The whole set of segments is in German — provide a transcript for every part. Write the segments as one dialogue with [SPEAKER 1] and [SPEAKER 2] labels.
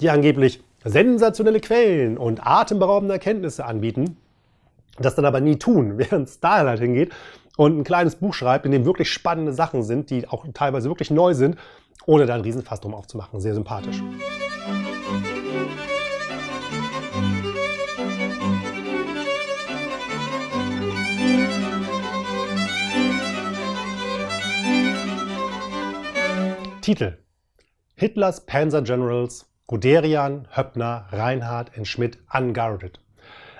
[SPEAKER 1] die angeblich sensationelle Quellen und atemberaubende Erkenntnisse anbieten, das dann aber nie tun, während Starlight halt hingeht und ein kleines Buch schreibt, in dem wirklich spannende Sachen sind, die auch teilweise wirklich neu sind, ohne da ein Riesenfass drum aufzumachen. Sehr sympathisch. Titel Hitlers Panzer Generals Guderian, Höppner, Reinhardt and Schmidt Unguarded.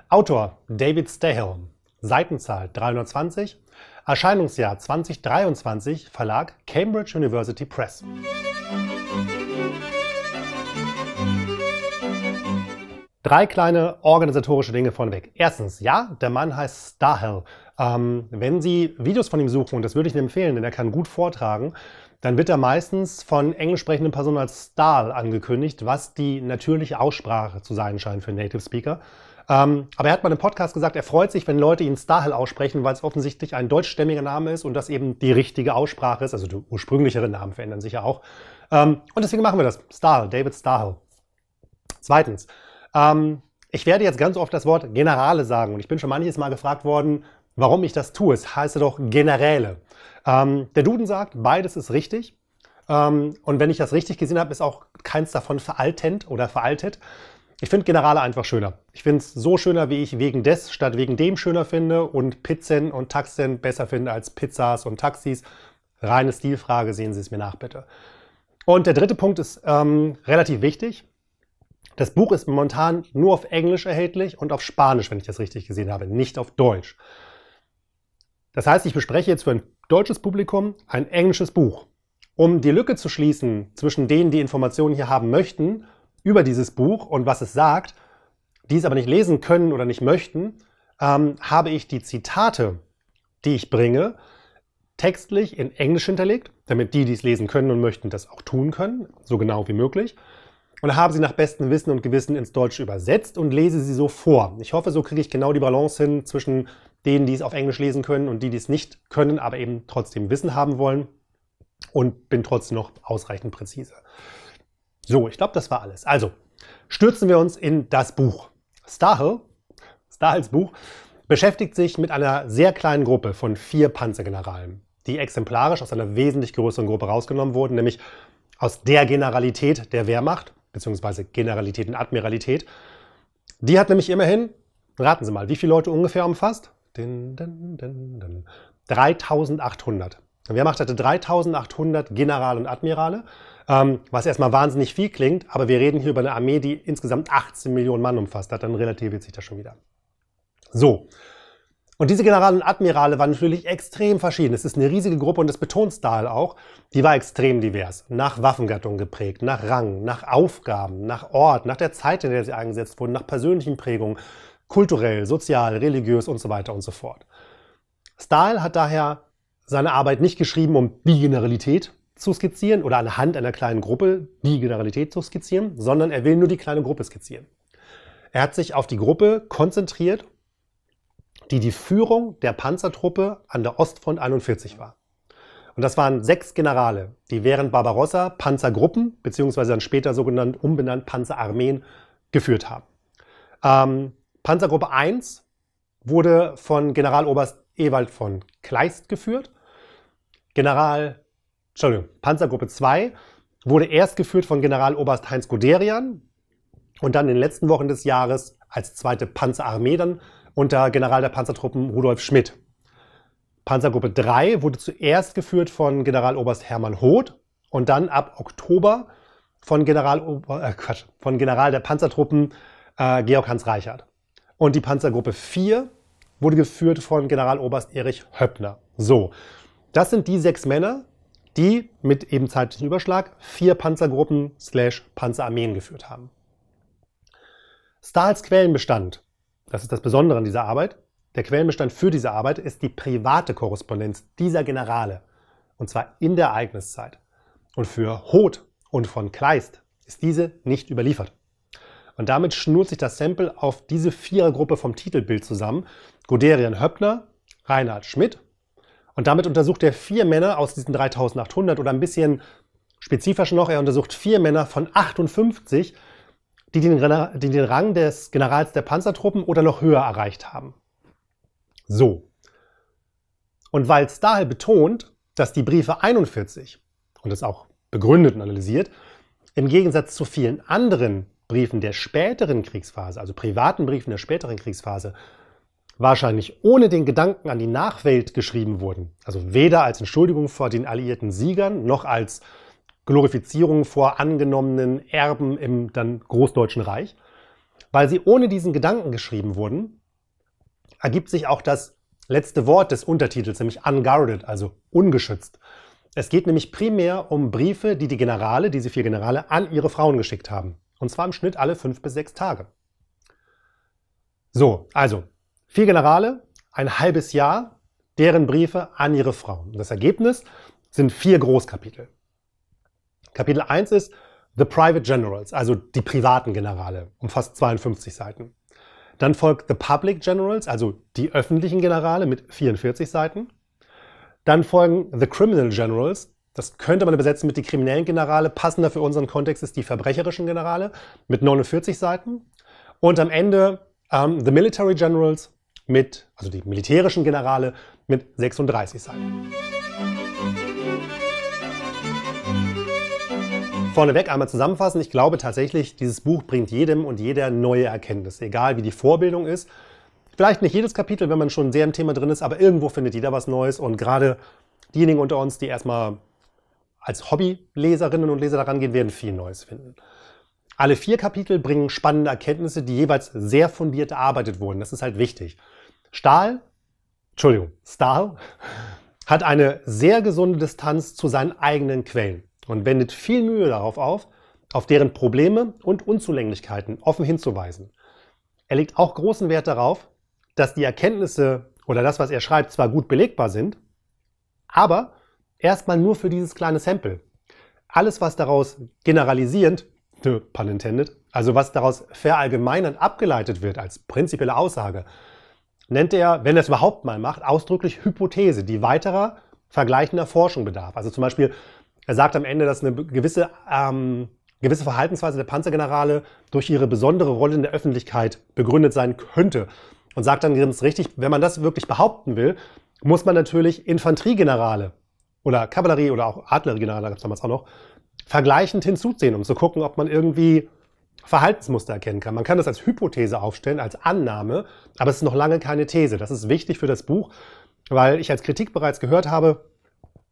[SPEAKER 1] Autor David Stahel. Seitenzahl 320. Erscheinungsjahr 2023. Verlag Cambridge University Press. Drei kleine organisatorische Dinge vorneweg. Erstens, ja, der Mann heißt Stahel. Ähm, wenn Sie Videos von ihm suchen, und das würde ich Ihnen empfehlen, denn er kann gut vortragen, dann wird er meistens von englisch sprechenden Personen als Stahl angekündigt, was die natürliche Aussprache zu sein scheint für Native Speaker. Ähm, aber er hat mal im Podcast gesagt, er freut sich, wenn Leute ihn Stahl aussprechen, weil es offensichtlich ein deutschstämmiger Name ist und das eben die richtige Aussprache ist. Also die ursprünglicheren Namen verändern sich ja auch. Ähm, und deswegen machen wir das. Stahl, David Stahl. Zweitens, ähm, ich werde jetzt ganz oft das Wort Generale sagen und ich bin schon manches Mal gefragt worden, warum ich das tue. Es heißt doch Generäle. Ähm, der Duden sagt, beides ist richtig. Ähm, und wenn ich das richtig gesehen habe, ist auch keins davon veraltend oder veraltet. Ich finde Generale einfach schöner. Ich finde es so schöner, wie ich wegen des statt wegen dem schöner finde und Pizzen und Taxen besser finde als Pizzas und Taxis. Reine Stilfrage, sehen Sie es mir nach, bitte. Und der dritte Punkt ist ähm, relativ wichtig. Das Buch ist momentan nur auf Englisch erhältlich und auf Spanisch, wenn ich das richtig gesehen habe, nicht auf Deutsch. Das heißt, ich bespreche jetzt für ein deutsches Publikum ein englisches Buch. Um die Lücke zu schließen zwischen denen, die Informationen hier haben möchten, über dieses Buch und was es sagt, die es aber nicht lesen können oder nicht möchten, ähm, habe ich die Zitate, die ich bringe, textlich in Englisch hinterlegt, damit die, die es lesen können und möchten, das auch tun können, so genau wie möglich. Und habe sie nach bestem Wissen und Gewissen ins Deutsche übersetzt und lese sie so vor. Ich hoffe, so kriege ich genau die Balance hin zwischen denen, die es auf Englisch lesen können und die, die es nicht können, aber eben trotzdem Wissen haben wollen und bin trotzdem noch ausreichend präzise. So, ich glaube, das war alles. Also, stürzen wir uns in das Buch. Stahl, Stahls Buch, beschäftigt sich mit einer sehr kleinen Gruppe von vier Panzergeneralen, die exemplarisch aus einer wesentlich größeren Gruppe rausgenommen wurden, nämlich aus der Generalität der Wehrmacht, beziehungsweise Generalität und Admiralität. Die hat nämlich immerhin, raten Sie mal, wie viele Leute ungefähr umfasst? Din, din, din, din. 3800. Die Wehrmacht hatte 3800 Generale und Admirale, ähm, was erstmal wahnsinnig viel klingt, aber wir reden hier über eine Armee, die insgesamt 18 Millionen Mann umfasst hat, dann relativiert sich das schon wieder. So. Und diese Generale und Admirale waren natürlich extrem verschieden. Es ist eine riesige Gruppe und das betont Stahl auch. Die war extrem divers. Nach Waffengattung geprägt, nach Rang, nach Aufgaben, nach Ort, nach der Zeit, in der sie eingesetzt wurden, nach persönlichen Prägungen, kulturell, sozial, religiös und so weiter und so fort. Stahl hat daher seine Arbeit nicht geschrieben, um Bigeneralität zu skizzieren oder anhand einer kleinen Gruppe Bigeneralität zu skizzieren, sondern er will nur die kleine Gruppe skizzieren. Er hat sich auf die Gruppe konzentriert, die die Führung der Panzertruppe an der Ostfront 41 war. Und das waren sechs Generale, die während Barbarossa Panzergruppen, beziehungsweise dann später sogenannt umbenannt Panzerarmeen, geführt haben. Ähm, Panzergruppe 1 wurde von Generaloberst Ewald von Kleist geführt. General, Entschuldigung, Panzergruppe 2 wurde erst geführt von Generaloberst Heinz Guderian und dann in den letzten Wochen des Jahres als zweite Panzerarmee dann unter General der Panzertruppen Rudolf Schmidt. Panzergruppe 3 wurde zuerst geführt von Generaloberst Hermann Hoth und dann ab Oktober von General, äh Quatsch, von General der Panzertruppen äh, Georg Hans Reichert. Und die Panzergruppe 4 wurde geführt von Generaloberst Erich Höppner. So, das sind die sechs Männer, die mit eben zeitlichen Überschlag vier Panzergruppen slash Panzerarmeen geführt haben. Stahls Quellenbestand, das ist das Besondere an dieser Arbeit, der Quellenbestand für diese Arbeit ist die private Korrespondenz dieser Generale, und zwar in der Ereigniszeit. Und für Hoth und von Kleist ist diese nicht überliefert. Und damit schnurrt sich das Sample auf diese Vierergruppe vom Titelbild zusammen. Guderian Höppner, Reinhard Schmidt. Und damit untersucht er vier Männer aus diesen 3800 oder ein bisschen spezifischer noch, er untersucht vier Männer von 58, die den, die den Rang des Generals der Panzertruppen oder noch höher erreicht haben. So. Und weil Stahl betont, dass die Briefe 41 und es auch begründet und analysiert, im Gegensatz zu vielen anderen Briefen der späteren Kriegsphase, also privaten Briefen der späteren Kriegsphase, wahrscheinlich ohne den Gedanken an die Nachwelt geschrieben wurden. Also weder als Entschuldigung vor den alliierten Siegern noch als Glorifizierung vor angenommenen Erben im dann Großdeutschen Reich. Weil sie ohne diesen Gedanken geschrieben wurden, ergibt sich auch das letzte Wort des Untertitels, nämlich unguarded, also ungeschützt. Es geht nämlich primär um Briefe, die die Generale, diese vier Generale, an ihre Frauen geschickt haben. Und zwar im Schnitt alle fünf bis sechs Tage. So, also vier Generale, ein halbes Jahr, deren Briefe an ihre Frauen. Das Ergebnis sind vier Großkapitel. Kapitel 1 ist The Private Generals, also die privaten Generale, umfasst 52 Seiten. Dann folgt The Public Generals, also die öffentlichen Generale mit 44 Seiten. Dann folgen The Criminal Generals, das könnte man übersetzen mit die kriminellen Generale. Passender für unseren Kontext ist die verbrecherischen Generale mit 49 Seiten. Und am Ende ähm, The Military Generals mit, also die militärischen Generale mit 36 Seiten. Vorneweg einmal zusammenfassen, ich glaube tatsächlich, dieses Buch bringt jedem und jeder neue Erkenntnisse, egal wie die Vorbildung ist. Vielleicht nicht jedes Kapitel, wenn man schon sehr im Thema drin ist, aber irgendwo findet jeder was Neues und gerade diejenigen unter uns, die erstmal als Hobby-Leserinnen und Leser daran gehen, werden viel Neues finden. Alle vier Kapitel bringen spannende Erkenntnisse, die jeweils sehr fundiert erarbeitet wurden. Das ist halt wichtig. Stahl, Entschuldigung, Stahl hat eine sehr gesunde Distanz zu seinen eigenen Quellen und wendet viel Mühe darauf auf, auf deren Probleme und Unzulänglichkeiten offen hinzuweisen. Er legt auch großen Wert darauf, dass die Erkenntnisse oder das, was er schreibt, zwar gut belegbar sind, aber erstmal nur für dieses kleine Sample. Alles, was daraus generalisierend, pun intended, also was daraus verallgemeinert abgeleitet wird als prinzipielle Aussage, nennt er, wenn er es überhaupt mal macht, ausdrücklich Hypothese, die weiterer vergleichender Forschung bedarf. Also zum Beispiel, er sagt am Ende, dass eine gewisse, ähm, gewisse Verhaltensweise der Panzergenerale durch ihre besondere Rolle in der Öffentlichkeit begründet sein könnte. Und sagt dann ganz richtig, wenn man das wirklich behaupten will, muss man natürlich Infanteriegenerale oder Kavallerie oder auch Adlerregionale, da gab es damals auch noch, vergleichend hinzuziehen, um zu gucken, ob man irgendwie Verhaltensmuster erkennen kann. Man kann das als Hypothese aufstellen, als Annahme, aber es ist noch lange keine These. Das ist wichtig für das Buch, weil ich als Kritik bereits gehört habe,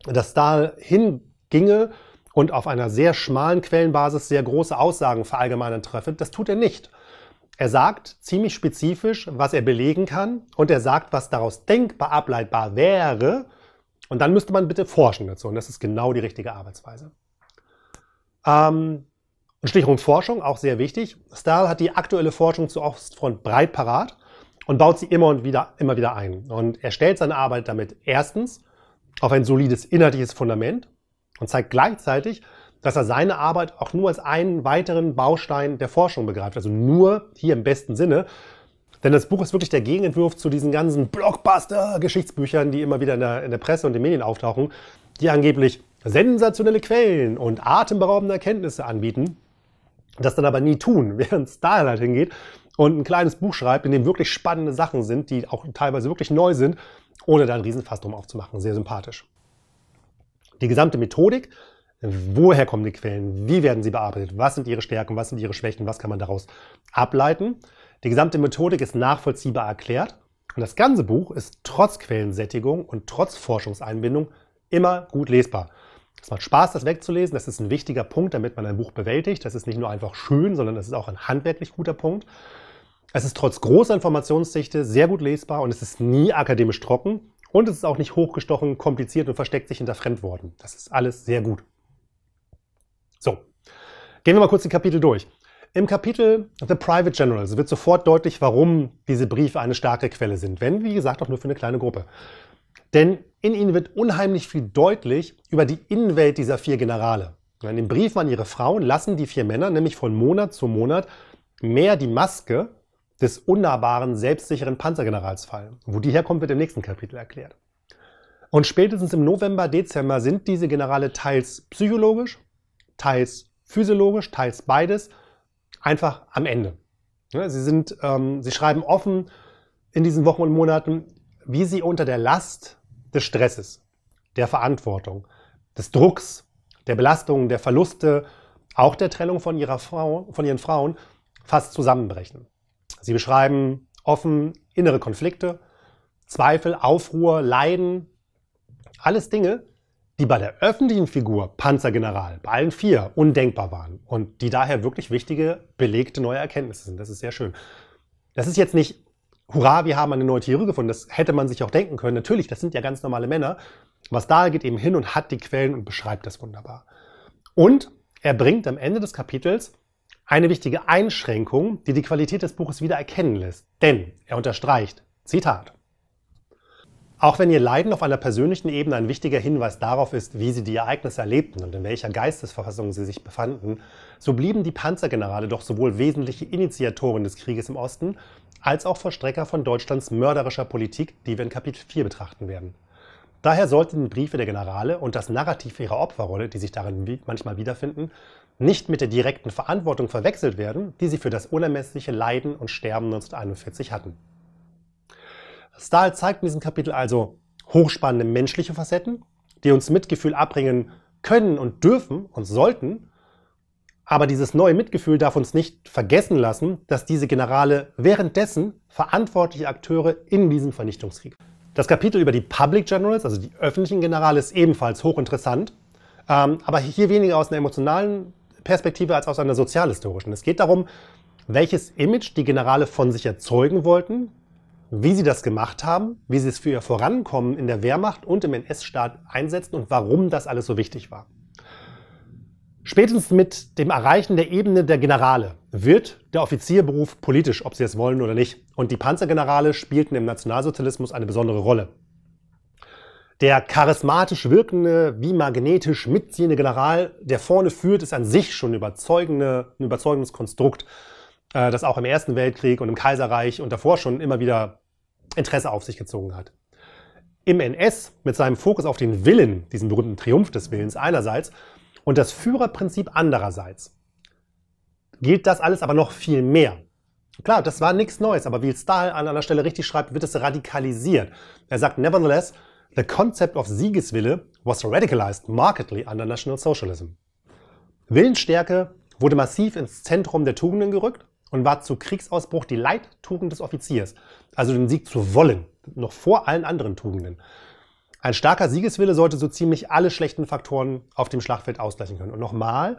[SPEAKER 1] dass dahin hinginge und auf einer sehr schmalen Quellenbasis sehr große Aussagen verallgemeinern treffe. Das tut er nicht. Er sagt ziemlich spezifisch, was er belegen kann und er sagt, was daraus denkbar ableitbar wäre und dann müsste man bitte forschen dazu. Und das ist genau die richtige Arbeitsweise. Ähm, und Stichwort Forschung, auch sehr wichtig. Stahl hat die aktuelle Forschung zu Ostfront breit parat und baut sie immer und wieder, immer wieder ein. Und er stellt seine Arbeit damit erstens auf ein solides inhaltliches Fundament und zeigt gleichzeitig, dass er seine Arbeit auch nur als einen weiteren Baustein der Forschung begreift. Also nur hier im besten Sinne, denn das Buch ist wirklich der Gegenentwurf zu diesen ganzen Blockbuster-Geschichtsbüchern, die immer wieder in der, in der Presse und den Medien auftauchen, die angeblich sensationelle Quellen und atemberaubende Erkenntnisse anbieten, das dann aber nie tun, während Starlight halt hingeht und ein kleines Buch schreibt, in dem wirklich spannende Sachen sind, die auch teilweise wirklich neu sind, ohne da ein Riesenfass drum aufzumachen. Sehr sympathisch. Die gesamte Methodik, woher kommen die Quellen, wie werden sie bearbeitet, was sind ihre Stärken, was sind ihre Schwächen, was kann man daraus ableiten – die gesamte Methodik ist nachvollziehbar erklärt und das ganze Buch ist trotz Quellensättigung und trotz Forschungseinbindung immer gut lesbar. Es macht Spaß, das wegzulesen. Das ist ein wichtiger Punkt, damit man ein Buch bewältigt. Das ist nicht nur einfach schön, sondern das ist auch ein handwerklich guter Punkt. Es ist trotz großer Informationsdichte sehr gut lesbar und es ist nie akademisch trocken und es ist auch nicht hochgestochen, kompliziert und versteckt sich hinter Fremdworten. Das ist alles sehr gut. So, gehen wir mal kurz die Kapitel durch. Im Kapitel The Private Generals wird sofort deutlich, warum diese Briefe eine starke Quelle sind, wenn, wie gesagt, auch nur für eine kleine Gruppe. Denn in ihnen wird unheimlich viel deutlich über die Innenwelt dieser vier Generale. In den Briefen an ihre Frauen lassen die vier Männer nämlich von Monat zu Monat mehr die Maske des unnahbaren, selbstsicheren Panzergenerals fallen. Wo die herkommt, wird im nächsten Kapitel erklärt. Und spätestens im November, Dezember sind diese Generale teils psychologisch, teils physiologisch, teils beides einfach am Ende. Ne, sie, sind, ähm, sie schreiben offen in diesen Wochen und Monaten, wie sie unter der Last des Stresses, der Verantwortung, des Drucks, der Belastungen, der Verluste, auch der Trennung von, ihrer Frau, von ihren Frauen fast zusammenbrechen. Sie beschreiben offen innere Konflikte, Zweifel, Aufruhr, Leiden, alles Dinge, die bei der öffentlichen Figur Panzergeneral bei allen vier undenkbar waren und die daher wirklich wichtige, belegte neue Erkenntnisse sind. Das ist sehr schön. Das ist jetzt nicht, hurra, wir haben eine neue Theorie gefunden. Das hätte man sich auch denken können. Natürlich, das sind ja ganz normale Männer. Was da geht eben hin und hat die Quellen und beschreibt das wunderbar. Und er bringt am Ende des Kapitels eine wichtige Einschränkung, die die Qualität des Buches wieder erkennen lässt. Denn er unterstreicht, Zitat, auch wenn ihr Leiden auf einer persönlichen Ebene ein wichtiger Hinweis darauf ist, wie sie die Ereignisse erlebten und in welcher Geistesverfassung sie sich befanden, so blieben die Panzergenerale doch sowohl wesentliche Initiatoren des Krieges im Osten als auch Verstrecker von Deutschlands mörderischer Politik, die wir in Kapitel 4 betrachten werden. Daher sollten die Briefe der Generale und das Narrativ ihrer Opferrolle, die sich darin manchmal wiederfinden, nicht mit der direkten Verantwortung verwechselt werden, die sie für das unermessliche Leiden und Sterben 1941 hatten. Stahl zeigt in diesem Kapitel also hochspannende menschliche Facetten, die uns Mitgefühl abbringen können und dürfen und sollten. Aber dieses neue Mitgefühl darf uns nicht vergessen lassen, dass diese Generale währenddessen verantwortliche Akteure in diesem Vernichtungskrieg. Das Kapitel über die Public Generals, also die öffentlichen Generale, ist ebenfalls hochinteressant, ähm, aber hier weniger aus einer emotionalen Perspektive als aus einer sozialhistorischen. Es geht darum, welches Image die Generale von sich erzeugen wollten, wie sie das gemacht haben, wie sie es für ihr Vorankommen in der Wehrmacht und im NS-Staat einsetzen und warum das alles so wichtig war. Spätestens mit dem Erreichen der Ebene der Generale wird der Offizierberuf politisch, ob sie es wollen oder nicht. Und die Panzergenerale spielten im Nationalsozialismus eine besondere Rolle. Der charismatisch wirkende, wie magnetisch mitziehende General, der vorne führt, ist an sich schon überzeugende, ein überzeugendes Konstrukt äh, das auch im Ersten Weltkrieg und im Kaiserreich und davor schon immer wieder Interesse auf sich gezogen hat. Im NS mit seinem Fokus auf den Willen, diesen berühmten Triumph des Willens einerseits und das Führerprinzip andererseits, gilt das alles aber noch viel mehr. Klar, das war nichts Neues, aber wie Stahl an einer Stelle richtig schreibt, wird es radikalisiert. Er sagt, nevertheless, the concept of Siegeswille was radicalized markedly under National Socialism. Willensstärke wurde massiv ins Zentrum der Tugenden gerückt und war zu Kriegsausbruch die Leittugend des Offiziers, also den Sieg zu wollen, noch vor allen anderen Tugenden. Ein starker Siegeswille sollte so ziemlich alle schlechten Faktoren auf dem Schlachtfeld ausgleichen können. Und nochmal,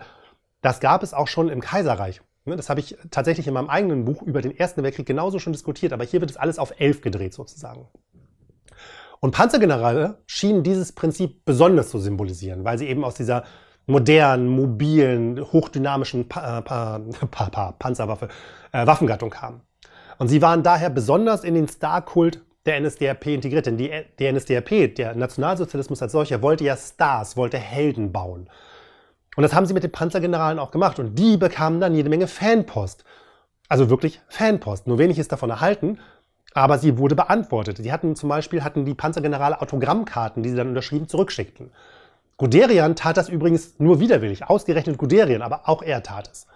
[SPEAKER 1] das gab es auch schon im Kaiserreich. Ne, das habe ich tatsächlich in meinem eigenen Buch über den Ersten Weltkrieg genauso schon diskutiert, aber hier wird es alles auf elf gedreht sozusagen. Und Panzergenerale schienen dieses Prinzip besonders zu symbolisieren, weil sie eben aus dieser modernen, mobilen, hochdynamischen pa äh, pa pa Panzerwaffe, äh, Waffengattung haben. Und sie waren daher besonders in den Star-Kult der NSDAP integriert. Denn die, die NSDAP, der Nationalsozialismus als solcher, wollte ja Stars, wollte Helden bauen. Und das haben sie mit den Panzergeneralen auch gemacht. Und die bekamen dann jede Menge Fanpost. Also wirklich Fanpost. Nur wenig ist davon erhalten, aber sie wurde beantwortet. Sie hatten zum Beispiel hatten die Panzergenerale Autogrammkarten, die sie dann unterschrieben zurückschickten. Guderian tat das übrigens nur widerwillig, ausgerechnet Guderian, aber auch er tat es.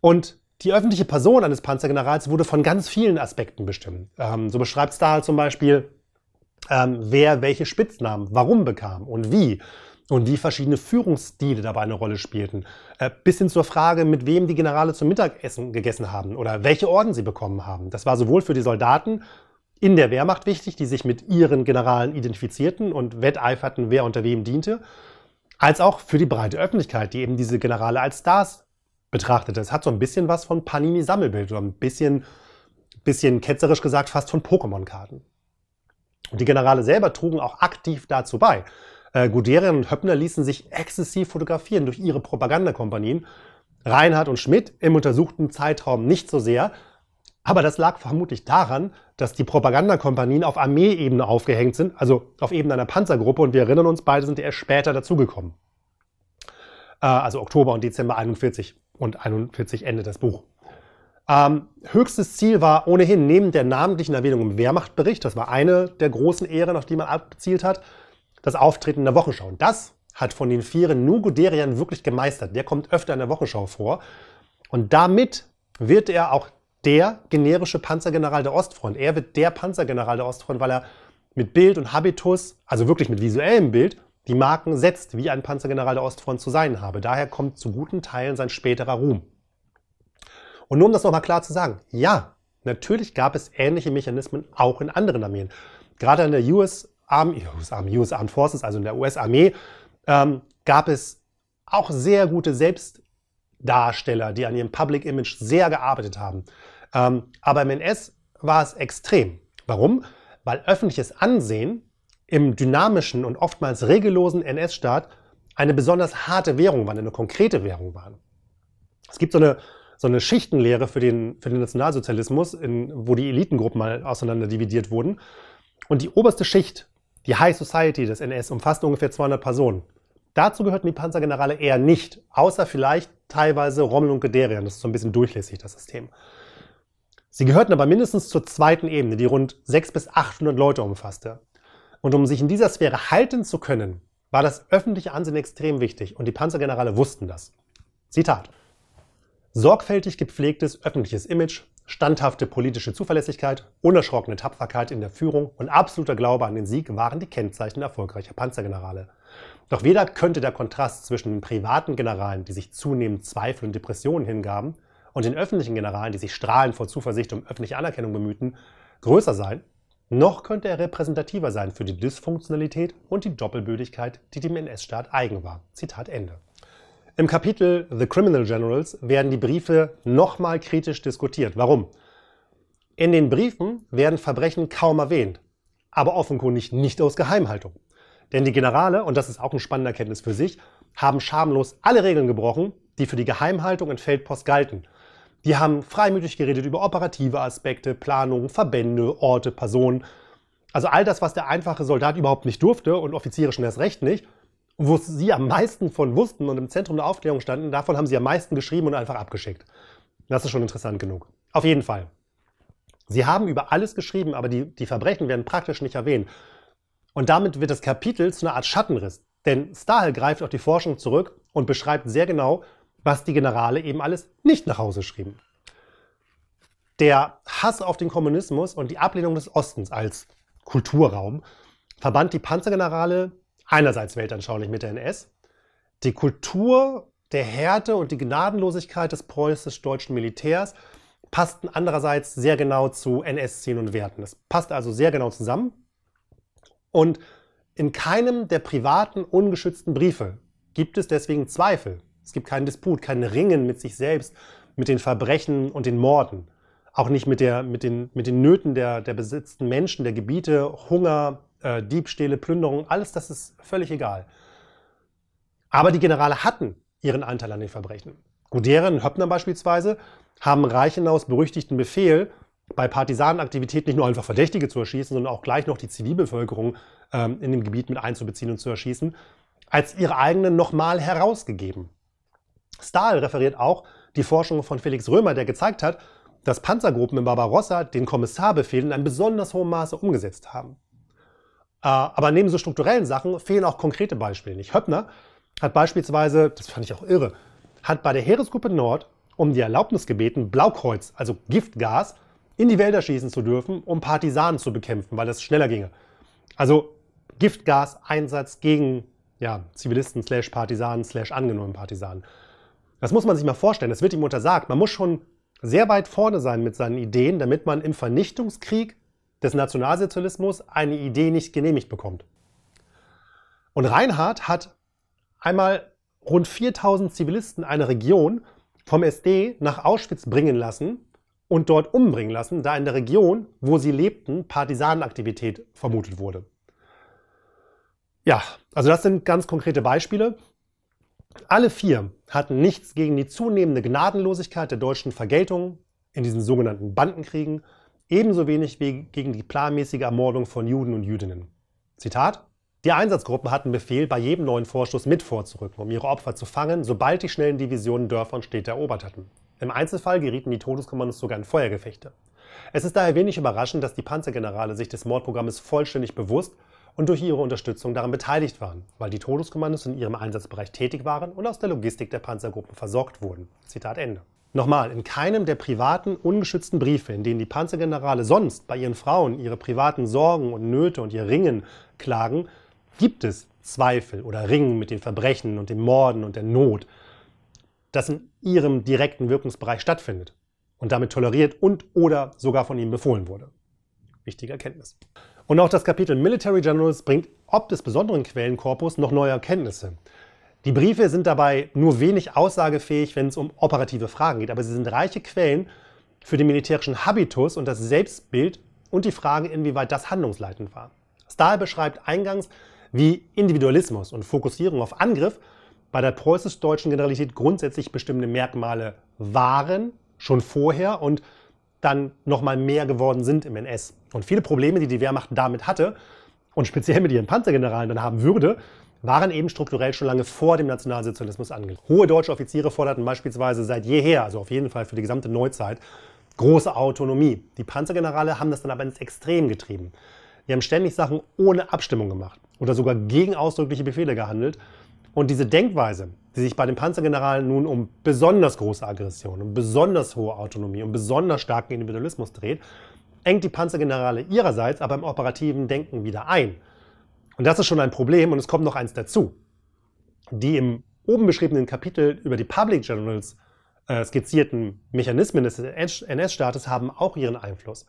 [SPEAKER 1] Und die öffentliche Person eines Panzergenerals wurde von ganz vielen Aspekten bestimmt. Ähm, so beschreibt Stahl zum Beispiel, ähm, wer welche Spitznamen, warum bekam und wie und wie verschiedene Führungsstile dabei eine Rolle spielten, äh, bis hin zur Frage, mit wem die Generale zum Mittagessen gegessen haben oder welche Orden sie bekommen haben. Das war sowohl für die Soldaten in der Wehrmacht wichtig, die sich mit ihren Generalen identifizierten und wetteiferten, wer unter wem diente, als auch für die breite Öffentlichkeit, die eben diese Generale als Stars betrachtete. Es hat so ein bisschen was von Panini-Sammelbild oder ein bisschen, bisschen ketzerisch gesagt fast von Pokémon-Karten. Und die Generale selber trugen auch aktiv dazu bei. Äh, Guderian und Höppner ließen sich exzessiv fotografieren durch ihre Propagandakompanien. Reinhard und Schmidt im untersuchten Zeitraum nicht so sehr, aber das lag vermutlich daran, dass die Propagandakompanien auf Armeeebene aufgehängt sind, also auf Ebene einer Panzergruppe. Und wir erinnern uns, beide sind erst später dazugekommen. Äh, also Oktober und Dezember 41 und 41 Ende das Buch. Ähm, höchstes Ziel war ohnehin neben der namentlichen Erwähnung im Wehrmachtbericht, das war eine der großen Ehren, auf die man abgezielt hat, das Auftreten in der Wochenschau. Und das hat von den Vieren nur Guderian wirklich gemeistert. Der kommt öfter in der Wochenschau vor. Und damit wird er auch der generische Panzergeneral der Ostfront. Er wird der Panzergeneral der Ostfront, weil er mit Bild und Habitus, also wirklich mit visuellem Bild, die Marken setzt, wie ein Panzergeneral der Ostfront zu sein habe. Daher kommt zu guten Teilen sein späterer Ruhm. Und nur um das nochmal klar zu sagen, ja, natürlich gab es ähnliche Mechanismen auch in anderen Armeen. Gerade in der US Army, US Army, US Armed Forces, also in der US-Armee, ähm, gab es auch sehr gute Selbstdarsteller, die an ihrem Public Image sehr gearbeitet haben. Ähm, aber im NS war es extrem. Warum? Weil öffentliches Ansehen im dynamischen und oftmals regellosen NS-Staat eine besonders harte Währung war, eine konkrete Währung war. Es gibt so eine, so eine Schichtenlehre für den, für den Nationalsozialismus, in, wo die Elitengruppen mal auseinander dividiert wurden. Und die oberste Schicht, die High Society des NS, umfasste ungefähr 200 Personen. Dazu gehörten die Panzergenerale eher nicht, außer vielleicht teilweise Rommel und Guderian. Das ist so ein bisschen durchlässig, das System. Sie gehörten aber mindestens zur zweiten Ebene, die rund 600 bis 800 Leute umfasste. Und um sich in dieser Sphäre halten zu können, war das öffentliche Ansehen extrem wichtig und die Panzergenerale wussten das. Zitat. Sorgfältig gepflegtes öffentliches Image, standhafte politische Zuverlässigkeit, unerschrockene Tapferkeit in der Führung und absoluter Glaube an den Sieg waren die Kennzeichen erfolgreicher Panzergenerale. Doch weder könnte der Kontrast zwischen den privaten Generalen, die sich zunehmend Zweifel und Depressionen hingaben, und den öffentlichen Generalen, die sich strahlend vor Zuversicht um öffentliche Anerkennung bemühten, größer sein, noch könnte er repräsentativer sein für die Dysfunktionalität und die Doppelbödigkeit, die dem NS-Staat eigen war. Zitat Ende. Im Kapitel The Criminal Generals werden die Briefe nochmal kritisch diskutiert. Warum? In den Briefen werden Verbrechen kaum erwähnt, aber offenkundig nicht aus Geheimhaltung. Denn die Generale, und das ist auch ein spannender Erkenntnis für sich, haben schamlos alle Regeln gebrochen, die für die Geheimhaltung in Feldpost galten – die haben freimütig geredet über operative Aspekte, Planungen, Verbände, Orte, Personen. Also all das, was der einfache Soldat überhaupt nicht durfte und Offiziere schon erst recht nicht. Wo sie am meisten von wussten und im Zentrum der Aufklärung standen, davon haben sie am meisten geschrieben und einfach abgeschickt. Das ist schon interessant genug. Auf jeden Fall. Sie haben über alles geschrieben, aber die, die Verbrechen werden praktisch nicht erwähnt. Und damit wird das Kapitel zu einer Art Schattenriss. Denn Stahl greift auf die Forschung zurück und beschreibt sehr genau, was die Generale eben alles nicht nach Hause schrieben. Der Hass auf den Kommunismus und die Ablehnung des Ostens als Kulturraum verband die Panzergenerale einerseits weltanschaulich mit der NS, die Kultur der Härte und die Gnadenlosigkeit des preußisch-deutschen Militärs passten andererseits sehr genau zu NS-Zielen und Werten. Das passt also sehr genau zusammen. Und in keinem der privaten, ungeschützten Briefe gibt es deswegen Zweifel es gibt keinen Disput, kein Ringen mit sich selbst, mit den Verbrechen und den Morden. Auch nicht mit, der, mit, den, mit den Nöten der, der besitzten Menschen, der Gebiete, Hunger, äh, Diebstähle, Plünderungen, alles das ist völlig egal. Aber die Generale hatten ihren Anteil an den Verbrechen. Guderian und Höppner beispielsweise haben Reichenaus berüchtigten Befehl, bei Partisanenaktivitäten nicht nur einfach Verdächtige zu erschießen, sondern auch gleich noch die Zivilbevölkerung ähm, in dem Gebiet mit einzubeziehen und zu erschießen, als ihre eigenen nochmal herausgegeben. Stahl referiert auch die Forschung von Felix Römer, der gezeigt hat, dass Panzergruppen in Barbarossa den Kommissarbefehl in einem besonders hohen Maße umgesetzt haben. Äh, aber neben so strukturellen Sachen fehlen auch konkrete Beispiele nicht. Höppner hat beispielsweise, das fand ich auch irre, hat bei der Heeresgruppe Nord um die Erlaubnis gebeten, Blaukreuz, also Giftgas, in die Wälder schießen zu dürfen, um Partisanen zu bekämpfen, weil das schneller ginge. Also Giftgaseinsatz gegen ja, Zivilisten slash Partisanen slash angenommenen Partisanen. Das muss man sich mal vorstellen, das wird ihm untersagt. Man muss schon sehr weit vorne sein mit seinen Ideen, damit man im Vernichtungskrieg des Nationalsozialismus eine Idee nicht genehmigt bekommt. Und Reinhardt hat einmal rund 4000 Zivilisten einer Region vom SD nach Auschwitz bringen lassen und dort umbringen lassen, da in der Region, wo sie lebten, Partisanenaktivität vermutet wurde. Ja, also das sind ganz konkrete Beispiele. Alle vier hatten nichts gegen die zunehmende Gnadenlosigkeit der deutschen Vergeltung in diesen sogenannten Bandenkriegen, ebenso wenig wie gegen die planmäßige Ermordung von Juden und Jüdinnen. Zitat: Die Einsatzgruppen hatten Befehl, bei jedem neuen Vorstoß mit vorzurücken, um ihre Opfer zu fangen, sobald die schnellen Divisionen Dörfer und Städte erobert hatten. Im Einzelfall gerieten die Todeskommandos sogar in Feuergefechte. Es ist daher wenig überraschend, dass die Panzergenerale sich des Mordprogrammes vollständig bewusst und durch ihre Unterstützung daran beteiligt waren, weil die Todeskommandos in ihrem Einsatzbereich tätig waren und aus der Logistik der Panzergruppen versorgt wurden. Zitat Ende. Nochmal, in keinem der privaten, ungeschützten Briefe, in denen die Panzergenerale sonst bei ihren Frauen ihre privaten Sorgen und Nöte und ihr Ringen klagen, gibt es Zweifel oder Ringen mit den Verbrechen und dem Morden und der Not, das in ihrem direkten Wirkungsbereich stattfindet und damit toleriert und oder sogar von ihnen befohlen wurde. Wichtige Erkenntnis. Und auch das Kapitel Military Generals bringt ob des besonderen Quellenkorpus noch neue Erkenntnisse. Die Briefe sind dabei nur wenig aussagefähig, wenn es um operative Fragen geht, aber sie sind reiche Quellen für den militärischen Habitus und das Selbstbild und die Frage, inwieweit das handlungsleitend war. Stahl beschreibt eingangs, wie Individualismus und Fokussierung auf Angriff bei der preußisch-deutschen Generalität grundsätzlich bestimmte Merkmale waren, schon vorher und dann nochmal mehr geworden sind im NS. Und viele Probleme, die die Wehrmacht damit hatte und speziell mit ihren Panzergeneralen dann haben würde, waren eben strukturell schon lange vor dem Nationalsozialismus angelegt. Hohe deutsche Offiziere forderten beispielsweise seit jeher, also auf jeden Fall für die gesamte Neuzeit, große Autonomie. Die Panzergenerale haben das dann aber ins Extrem getrieben. Die haben ständig Sachen ohne Abstimmung gemacht oder sogar gegen ausdrückliche Befehle gehandelt. Und diese Denkweise, die sich bei den Panzergeneralen nun um besonders große Aggression, um besonders hohe Autonomie, um besonders starken Individualismus dreht, engt die Panzergenerale ihrerseits aber im operativen Denken wieder ein. Und das ist schon ein Problem und es kommt noch eins dazu. Die im oben beschriebenen Kapitel über die Public Generals äh, skizzierten Mechanismen des NS-Staates haben auch ihren Einfluss,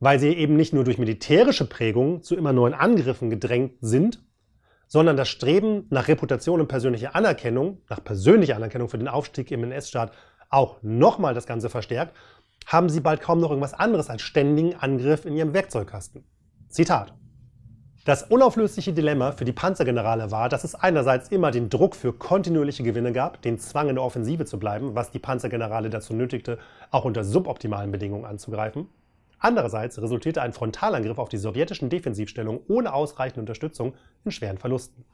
[SPEAKER 1] weil sie eben nicht nur durch militärische Prägungen zu immer neuen Angriffen gedrängt sind, sondern das Streben nach Reputation und persönlicher Anerkennung, nach persönlicher Anerkennung für den Aufstieg im NS-Staat auch nochmal das Ganze verstärkt, haben sie bald kaum noch irgendwas anderes als ständigen Angriff in ihrem Werkzeugkasten. Zitat. Das unauflösliche Dilemma für die Panzergenerale war, dass es einerseits immer den Druck für kontinuierliche Gewinne gab, den Zwang in der Offensive zu bleiben, was die Panzergenerale dazu nötigte, auch unter suboptimalen Bedingungen anzugreifen. Andererseits resultierte ein Frontalangriff auf die sowjetischen Defensivstellungen ohne ausreichende Unterstützung in schweren Verlusten.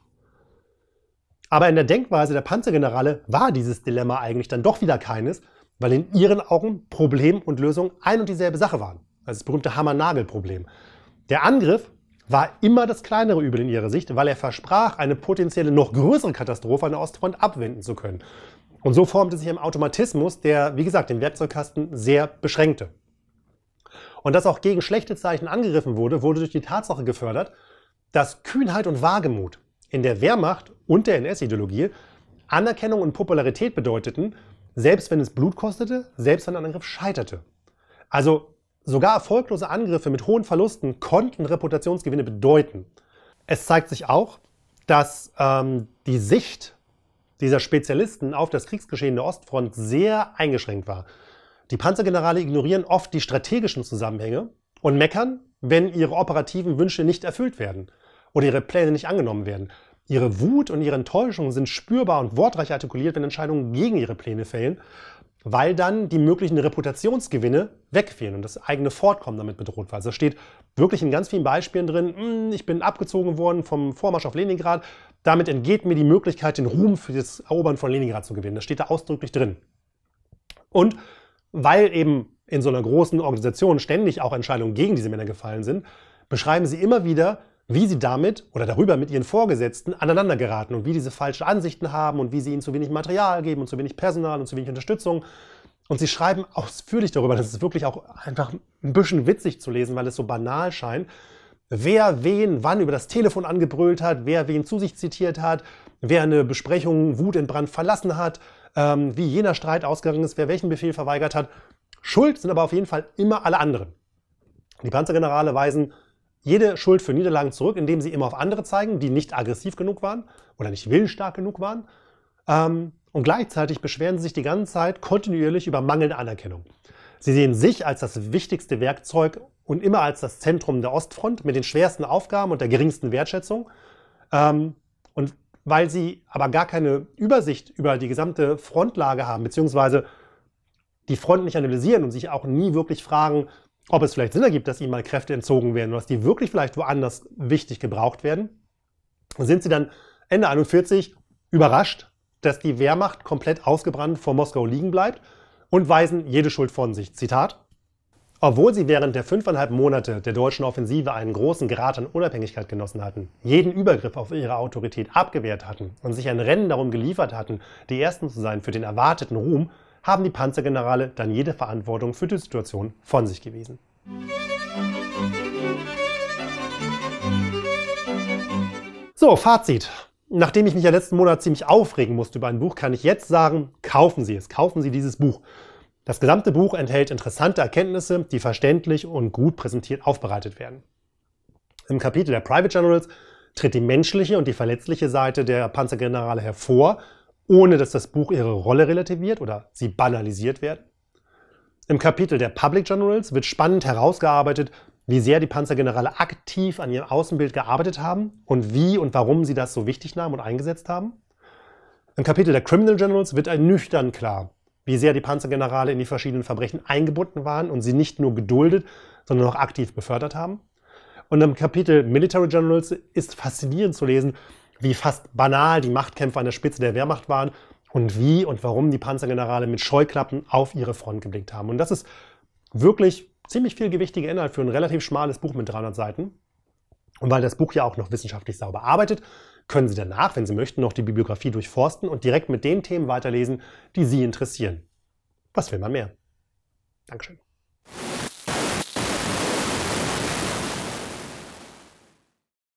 [SPEAKER 1] Aber in der Denkweise der Panzergenerale war dieses Dilemma eigentlich dann doch wieder keines, weil in ihren Augen Problem und Lösung ein und dieselbe Sache waren. Also das berühmte Hammer-Nagel-Problem. Der Angriff war immer das kleinere Übel in ihrer Sicht, weil er versprach, eine potenzielle noch größere Katastrophe an der Ostfront abwenden zu können. Und so formte sich ein Automatismus, der, wie gesagt, den Werkzeugkasten sehr beschränkte und dass auch gegen schlechte Zeichen angegriffen wurde, wurde durch die Tatsache gefördert, dass Kühnheit und Wagemut in der Wehrmacht und der NS-Ideologie Anerkennung und Popularität bedeuteten, selbst wenn es Blut kostete, selbst wenn ein Angriff scheiterte. Also sogar erfolglose Angriffe mit hohen Verlusten konnten Reputationsgewinne bedeuten. Es zeigt sich auch, dass ähm, die Sicht dieser Spezialisten auf das Kriegsgeschehen der Ostfront sehr eingeschränkt war. Die Panzergenerale ignorieren oft die strategischen Zusammenhänge und meckern, wenn ihre operativen Wünsche nicht erfüllt werden oder ihre Pläne nicht angenommen werden. Ihre Wut und ihre Enttäuschung sind spürbar und wortreich artikuliert, wenn Entscheidungen gegen ihre Pläne fällen, weil dann die möglichen Reputationsgewinne wegfehlen und das eigene Fortkommen damit bedroht war. Also steht wirklich in ganz vielen Beispielen drin, hm, ich bin abgezogen worden vom Vormarsch auf Leningrad, damit entgeht mir die Möglichkeit, den Ruhm für das Erobern von Leningrad zu gewinnen. Das steht da ausdrücklich drin. Und weil eben in so einer großen Organisation ständig auch Entscheidungen gegen diese Männer gefallen sind, beschreiben sie immer wieder, wie sie damit oder darüber mit ihren Vorgesetzten aneinander geraten und wie diese falsche Ansichten haben und wie sie ihnen zu wenig Material geben und zu wenig Personal und zu wenig Unterstützung. Und sie schreiben ausführlich darüber, das ist wirklich auch einfach ein bisschen witzig zu lesen, weil es so banal scheint, wer wen wann über das Telefon angebrüllt hat, wer wen zu sich zitiert hat, wer eine Besprechung wutentbrannt verlassen hat, ähm, wie jener Streit ausgegangen ist, wer welchen Befehl verweigert hat. Schuld sind aber auf jeden Fall immer alle anderen. Die Panzergenerale weisen jede Schuld für Niederlagen zurück, indem sie immer auf andere zeigen, die nicht aggressiv genug waren oder nicht willensstark genug waren. Ähm, und gleichzeitig beschweren sie sich die ganze Zeit kontinuierlich über mangelnde Anerkennung. Sie sehen sich als das wichtigste Werkzeug und immer als das Zentrum der Ostfront mit den schwersten Aufgaben und der geringsten Wertschätzung. Ähm, weil sie aber gar keine Übersicht über die gesamte Frontlage haben, beziehungsweise die Front nicht analysieren und sich auch nie wirklich fragen, ob es vielleicht Sinn ergibt, dass ihnen mal Kräfte entzogen werden oder dass die wirklich vielleicht woanders wichtig gebraucht werden, sind sie dann Ende 41 überrascht, dass die Wehrmacht komplett ausgebrannt vor Moskau liegen bleibt und weisen jede Schuld von sich. Zitat. Obwohl sie während der fünfeinhalb Monate der deutschen Offensive einen großen Grad an Unabhängigkeit genossen hatten, jeden Übergriff auf ihre Autorität abgewehrt hatten und sich ein Rennen darum geliefert hatten, die Ersten zu sein für den erwarteten Ruhm, haben die Panzergenerale dann jede Verantwortung für die Situation von sich gewiesen. So, Fazit. Nachdem ich mich ja letzten Monat ziemlich aufregen musste über ein Buch, kann ich jetzt sagen, kaufen Sie es, kaufen Sie dieses Buch. Das gesamte Buch enthält interessante Erkenntnisse, die verständlich und gut präsentiert aufbereitet werden. Im Kapitel der Private Generals tritt die menschliche und die verletzliche Seite der Panzergenerale hervor, ohne dass das Buch ihre Rolle relativiert oder sie banalisiert werden. Im Kapitel der Public Generals wird spannend herausgearbeitet, wie sehr die Panzergenerale aktiv an ihrem Außenbild gearbeitet haben und wie und warum sie das so wichtig nahmen und eingesetzt haben. Im Kapitel der Criminal Generals wird ernüchternd klar, wie sehr die Panzergenerale in die verschiedenen Verbrechen eingebunden waren und sie nicht nur geduldet, sondern auch aktiv befördert haben. Und im Kapitel Military Generals ist faszinierend zu lesen, wie fast banal die Machtkämpfe an der Spitze der Wehrmacht waren und wie und warum die Panzergenerale mit Scheuklappen auf ihre Front geblickt haben. Und das ist wirklich ziemlich viel gewichtiger Inhalt für ein relativ schmales Buch mit 300 Seiten. Und weil das Buch ja auch noch wissenschaftlich sauber arbeitet, können Sie danach, wenn Sie möchten, noch die Bibliografie durchforsten und direkt mit den Themen weiterlesen, die Sie interessieren. Was will man mehr? Dankeschön.